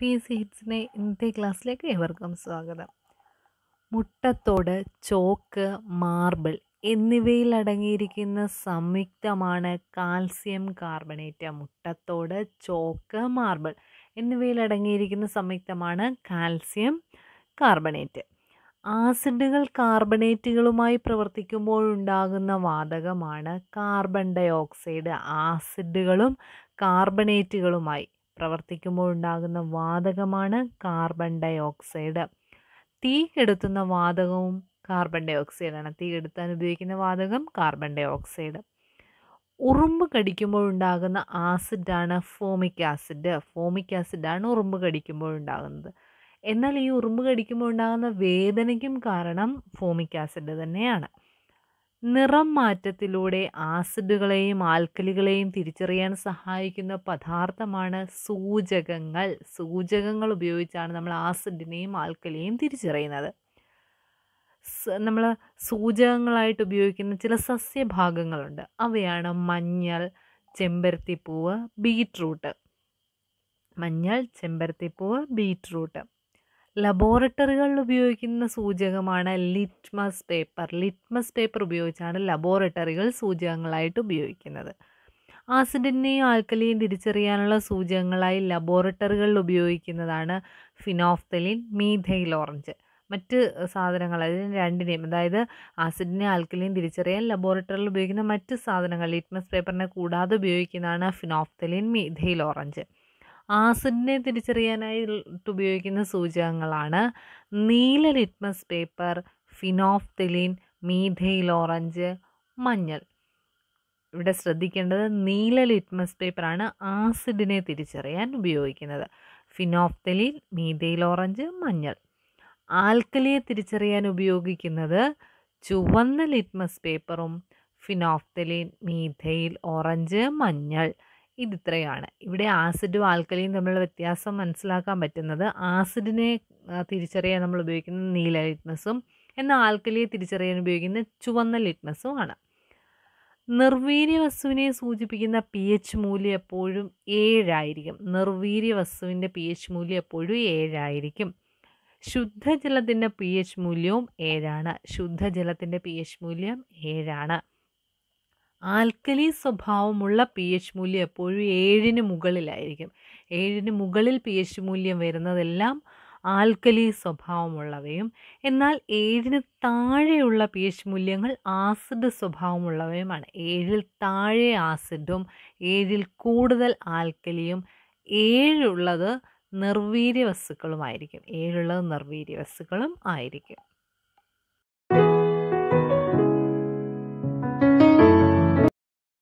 P C ഹിറ്റ്സിൻ്റെ ഇന്നത്തെ ക്ലാസ്സിലേക്ക് ഏവർക്കും സ്വാഗതം മുട്ടത്തോട് ചോക്ക് മാർബിൾ എന്നിവയിൽ അടങ്ങിയിരിക്കുന്ന സംയുക്തമാണ് കാൽസ്യം കാർബണേറ്റ് മുട്ടത്തോട് ചോക്ക് മാർബിൾ എന്നിവയിൽ അടങ്ങിയിരിക്കുന്ന സംയുക്തമാണ് കാൽസ്യം കാർബണേറ്റ് ആസിഡുകൾ കാർബണേറ്റുകളുമായി ഉണ്ടാകുന്ന വാതകമാണ് കാർബൺ ഡയോക്സൈഡ് ആസിഡുകളും കാർബണേറ്റുകളുമായി പ്രവർത്തിക്കുമ്പോൾ ഉണ്ടാകുന്ന വാതകമാണ് കാർബൺ ഡൈ ഓക്സൈഡ് തീ കെടുത്തുന്ന വാതകവും കാർബൺ ഡൈ ഓക്സൈഡാണ് തീ കെടുത്താൻ ഉപയോഗിക്കുന്ന വാതകം കാർബൺ ഡൈ ഓക്സൈഡ് ഉറുമ്പ് കടിക്കുമ്പോൾ ഉണ്ടാകുന്ന ആസിഡാണ് ഫോമിക് ആസിഡ് ഫോമിക് ആസിഡാണ് ഉറുമ്പ് കടിക്കുമ്പോൾ ഉണ്ടാകുന്നത് എന്നാൽ ഈ ഉറുമ്പ് കടിക്കുമ്പോൾ ഉണ്ടാകുന്ന വേദനയ്ക്കും കാരണം ഫോമിക് ആസിഡ് തന്നെയാണ് നിറം മാറ്റത്തിലൂടെ ആസിഡുകളെയും ആൽക്കലികളെയും തിരിച്ചറിയാൻ സഹായിക്കുന്ന പദാർത്ഥമാണ് സൂചകങ്ങൾ സൂചകങ്ങൾ ഉപയോഗിച്ചാണ് നമ്മൾ ആസിഡിനെയും ആൽക്കലിയെയും തിരിച്ചറിയുന്നത് നമ്മൾ സൂചകങ്ങളായിട്ട് ഉപയോഗിക്കുന്ന ചില സസ്യഭാഗങ്ങളുണ്ട് അവയാണ് മഞ്ഞൾ ചെമ്പരത്തിപ്പൂവ് ബീറ്റ്റൂട്ട് മഞ്ഞൾ ചെമ്പരത്തിപ്പൂവ് ബീറ്റ്റൂട്ട് ലബോറട്ടറികളിൽ ഉപയോഗിക്കുന്ന സൂചകമാണ് ലിറ്റ്മസ് പേപ്പർ ലിറ്റ്മസ് പേപ്പർ ഉപയോഗിച്ചാണ് ലബോറട്ടറികൾ സൂചകങ്ങളായിട്ട് ഉപയോഗിക്കുന്നത് ആസിഡിനെയും ആൽക്കലിയും തിരിച്ചറിയാനുള്ള സൂചകങ്ങളായി ലബോറട്ടറികളിൽ ഉപയോഗിക്കുന്നതാണ് ഫിനോഫ്തലിൻ മീഥൈൽ ഓറഞ്ച് മറ്റ് സാധനങ്ങൾ അതിന് രണ്ടിനെയും അതായത് ആസിഡിനെ ആൽക്കലിയും തിരിച്ചറിയാൻ ലബോറട്ടറിയിൽ ഉപയോഗിക്കുന്ന മറ്റ് സാധനങ്ങൾ ലിറ്റ്മസ് പേപ്പറിനെ കൂടാതെ ഉപയോഗിക്കുന്നതാണ് ഫിനോഫ്തലിൻ മീഥൈൽ ഓറഞ്ച് ആസിഡിനെ തിരിച്ചറിയാനായി ഉപയോഗിക്കുന്ന സൂചകങ്ങളാണ് നീല litmus paper phenolphthalein methyl orange മഞ്ഞൾ ഇവിടെ ശ്രദ്ധിക്കേണ്ടത് നീല ലിറ്റ്മസ് പേപ്പറാണ് ആസിഡിനെ തിരിച്ചറിയാൻ ഉപയോഗിക്കുന്നത് ഫിനോഫ്തലിൻ മീതയിൽ ഓറഞ്ച് മഞ്ഞൾ ആൽക്കലിയെ തിരിച്ചറിയാൻ ഉപയോഗിക്കുന്നത് ചുവന്ന ലിറ്റ്മസ് പേപ്പറും ഫിനോഫ്തലിൻ മീഥയിൽ ഓറഞ്ച് മഞ്ഞൾ ഇതിത്രയാണ് ഇവിടെ ആസിഡും ആൽക്കലിയും തമ്മിലുള്ള വ്യത്യാസം മനസ്സിലാക്കാൻ പറ്റുന്നത് ആസിഡിനെ തിരിച്ചറിയാൻ നമ്മൾ ഉപയോഗിക്കുന്ന നീല ലിറ്റ്മസും എന്നാൽ ആൽക്കലിയെ തിരിച്ചറിയാൻ ഉപയോഗിക്കുന്ന ചുവന്ന ലിറ്റ്മസും ആണ് നിർവീര്യ വസ്തുവിനെ സൂചിപ്പിക്കുന്ന പി എച്ച് മൂല്യം എപ്പോഴും ഏഴായിരിക്കും നിർവീര്യ വസ്തുവിൻ്റെ പി എച്ച് മൂല്യം എപ്പോഴും ഏഴായിരിക്കും ശുദ്ധജലത്തിൻ്റെ പി എച്ച് മൂല്യവും ഏഴാണ് ശുദ്ധജലത്തിൻ്റെ പി എച്ച് മൂല്യം ഏഴാണ് ആൽക്കലി സ്വഭാവമുള്ള പി എച്ച് മൂല്യം എപ്പോഴും ഏഴിന് മുകളിലായിരിക്കും ഏഴിന് മുകളിൽ പി എച്ച് മൂല്യം വരുന്നതെല്ലാം ആൽക്കലി സ്വഭാവമുള്ളവയും എന്നാൽ ഏഴിന് താഴെയുള്ള പി എച്ച് മൂല്യങ്ങൾ ആസിഡ് സ്വഭാവമുള്ളവയുമാണ് ഏഴിൽ താഴെ ആസിഡും ഏഴിൽ കൂടുതൽ ആൽക്കലിയും ഏഴുള്ളത് നിർവീര്യ വസ്തുക്കളുമായിരിക്കും ഏഴുള്ളത് നിർവീര്യ വസ്തുക്കളും ആയിരിക്കും